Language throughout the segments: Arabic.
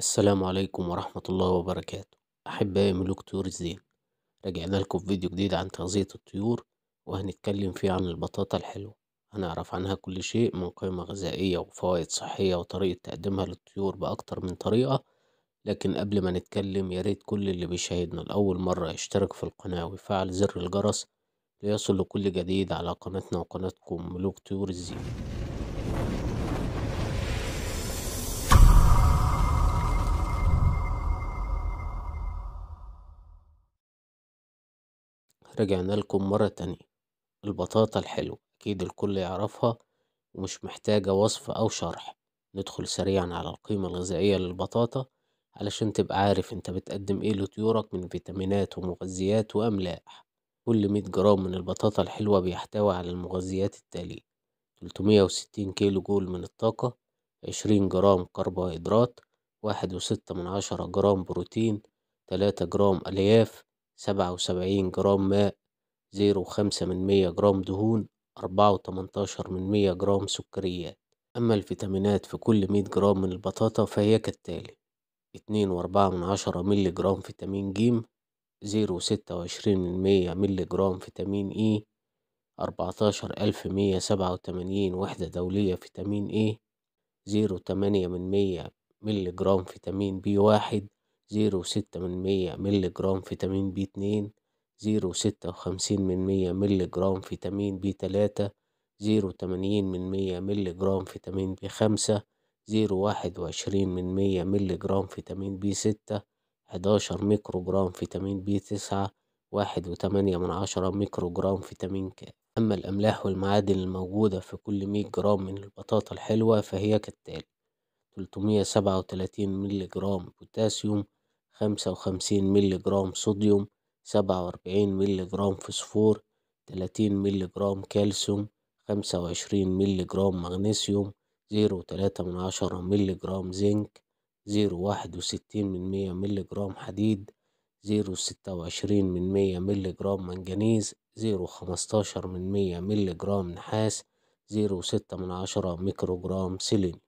السلام عليكم ورحمة الله وبركاته أحبائي ملوك طيور الزين رجعنا لكم فيديو جديد عن تغذية الطيور وهنتكلم فيه عن البطاطا الحلوة هنعرف عنها كل شيء من قيمة غذائية وفوائد صحية وطريقة تقديمها للطيور بأكتر من طريقة لكن قبل ما نتكلم ياريت كل اللي بيشاهدنا لأول مرة يشترك في القناة ويفعل زر الجرس ليصل لكل جديد على قناتنا وقناتكم ملوك طيور الزين رجعنا لكم مرة تانية البطاطا الحلوة أكيد الكل يعرفها ومش محتاجة وصف أو شرح ندخل سريعا على القيمة الغذائية للبطاطا علشان تبقى عارف انت بتقدم ايه لطيورك من فيتامينات ومغذيات وأملاح كل مية جرام من البطاطا الحلوة بيحتوي على المغذيات التالية تلتمية وستين كيلو جول من الطاقة عشرين جرام كربوهيدرات واحد وستة من عشرة جرام بروتين تلاتة جرام ألياف سبعة وسبعين جرام ماء زيرو خمسة من مية جرام دهون أربعة وتمنتاشر من مية جرام سكريات أما الفيتامينات في كل مية جرام من البطاطا فهي كالتالي اتنين وأربعة من عشرة ملي جرام فيتامين جيم زيرو ستة وعشرين من مية ملي جرام فيتامين إي e، أربعتاشر ألف مية سبعة وتمانين وحدة دولية فيتامين إي زيرو تمانية من مية ملي جرام فيتامين بي واحد زيرو ستة من مية ملي جرام فيتامين بي اتنين زيرو ستة وخمسين من مية ملي جرام فيتامين بي تلاتة زيرو تمانين من مية ملي جرام فيتامين بي خمسة زيرو واحد وعشرين من مية ملي جرام فيتامين بي ستة حداشر ميكرو جرام فيتامين بي تسعة واحد وتمانية من عشرة ميكرو جرام فيتامين ك أما الأملاح والمعادن الموجودة في كل مية جرام من البطاطا الحلوة فهي كالتالي 337 سبعة ملي جرام بوتاسيوم خمسة وخمسين ملي جرام صوديوم سبعة وأربعين ملي جرام فوسفور تلاتين ملي جرام كالسيوم خمسة وعشرين ملي جرام مغنيسيوم زيرو تلاتة من عشرة ملي جرام زنك زيرو واحد وستين من مية ملي جرام حديد زيرو ستة وعشرين من مية ملي جرام منجنيز زيرو خمستاشر من مية ملي جرام نحاس زيرو ستة من عشرة ميكرو جرام سيلين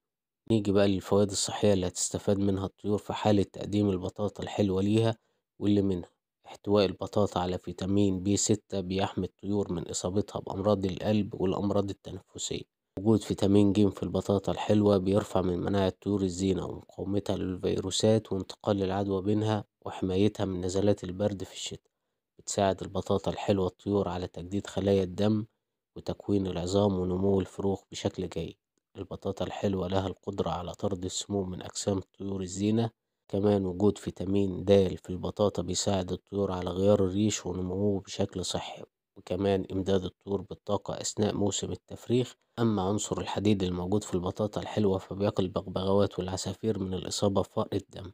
نيجي بقى للفوائد الصحية اللي هتستفاد منها الطيور في حالة تقديم البطاطا الحلوة ليها واللي منها احتواء البطاطا على فيتامين بي ستة بيحمي الطيور من إصابتها بأمراض القلب والأمراض التنفسية وجود فيتامين ج في البطاطا الحلوة بيرفع من مناعة طيور الزينة ومقاومتها للفيروسات وانتقال العدوى بينها وحمايتها من نزلات البرد في الشتاء بتساعد البطاطا الحلوة الطيور على تجديد خلايا الدم وتكوين العظام ونمو الفروخ بشكل جيد البطاطا الحلوة لها القدرة على طرد السموم من أجسام طيور الزينة كمان وجود فيتامين د في البطاطا بيساعد الطيور على غيار الريش ونموه بشكل صحي وكمان إمداد الطيور بالطاقة أثناء موسم التفريخ أما عنصر الحديد الموجود في البطاطا الحلوة فبيقي البغبغاوات والعصافير من الإصابة بفقر الدم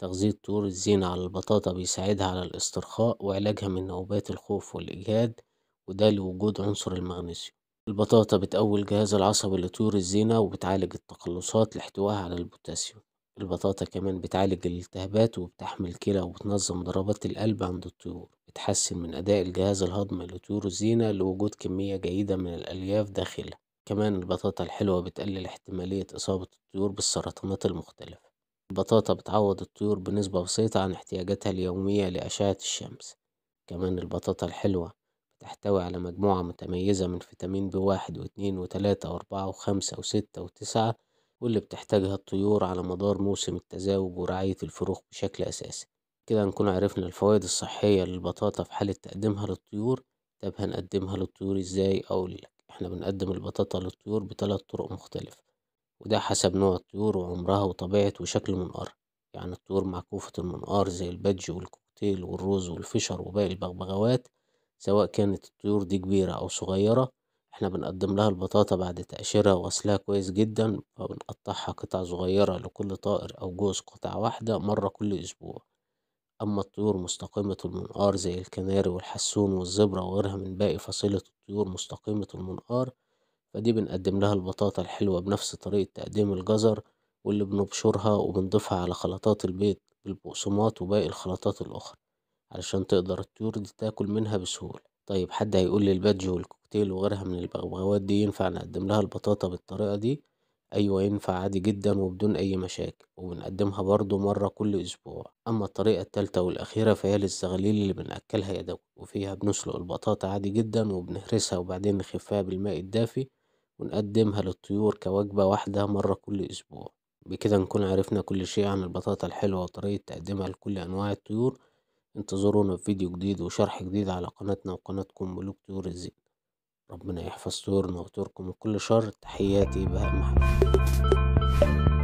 تغذية طيور الزينة على البطاطا بيساعدها على الاسترخاء وعلاجها من نوبات الخوف والإجهاد وده لوجود عنصر المغنيسيوم البطاطا بتقوي الجهاز العصبي لطيور الزينة وبتعالج التقلصات لاحتوائها على البوتاسيوم البطاطا كمان بتعالج الالتهابات وبتحمي الكلى وبتنظم ضربات القلب عند الطيور بتحسن من أداء الجهاز الهضمي لطيور الزينة لوجود كمية جيدة من الألياف داخلها كمان البطاطا الحلوة بتقلل احتمالية إصابة الطيور بالسرطانات المختلفة البطاطا بتعوض الطيور بنسبة بسيطة عن احتياجاتها اليومية لأشعة الشمس كمان البطاطا الحلوة تحتوي على مجموعة متميزة من فيتامين بي واحد واتنين وتلاتة وأربعة وخمسة وستة وتسعة واللي بتحتاجها الطيور على مدار موسم التزاوج ورعاية الفروخ بشكل أساسي كده نكون عرفنا الفوائد الصحية للبطاطا في حالة تقديمها للطيور طب هنقدمها للطيور ازاي أقولك احنا بنقدم البطاطا للطيور بثلاث طرق مختلفة وده حسب نوع الطيور وعمرها وطبيعة وشكل المنقار يعني الطيور معكوفة المنقار زي البادج والكوكتيل والروز والفشر وباقي البغبغوات سواء كانت الطيور دي كبيرة أو صغيرة احنا بنقدم لها البطاطا بعد تقشيرها وغسلها كويس جدا وبنقطعها قطع صغيرة لكل طائر أو جوز قطعة واحدة مرة كل أسبوع أما الطيور مستقيمة المنقار زي الكناري والحسون والزبرة وغيرها من باقي فصيلة الطيور مستقيمة المنقار فدي بنقدم لها البطاطا الحلوة بنفس طريقة تقديم الجزر واللي بنبشرها وبنضيفها على خلطات البيض بالبقسماط وباقي الخلطات الأخرى علشان تقدر الطيور دي تاكل منها بسهولة طيب حد هيقول لي البادجو والكوكتيل وغيرها من البغبغاوات دي ينفع نقدم لها البطاطا بالطريقة دي أيوة ينفع عادي جدا وبدون أي مشاكل وبنقدمها برضو مرة كل أسبوع أما الطريقة التالتة والأخيرة فهي للزغليل اللي بنأكلها يدوي وفيها بنسلق البطاطا عادي جدا وبنهرسها وبعدين نخفها بالماء الدافي ونقدمها للطيور كوجبة واحدة مرة كل أسبوع بكده نكون عرفنا كل شيء عن البطاطا الحلوة وطريقة تقديمها لكل أنواع الطيور انتظرونا في فيديو جديد وشرح جديد على قناتنا وقناتكم ملوك طيور الزين ربنا يحفظ طيورنا وطيوركم من كل شر تحياتي بهاء محمد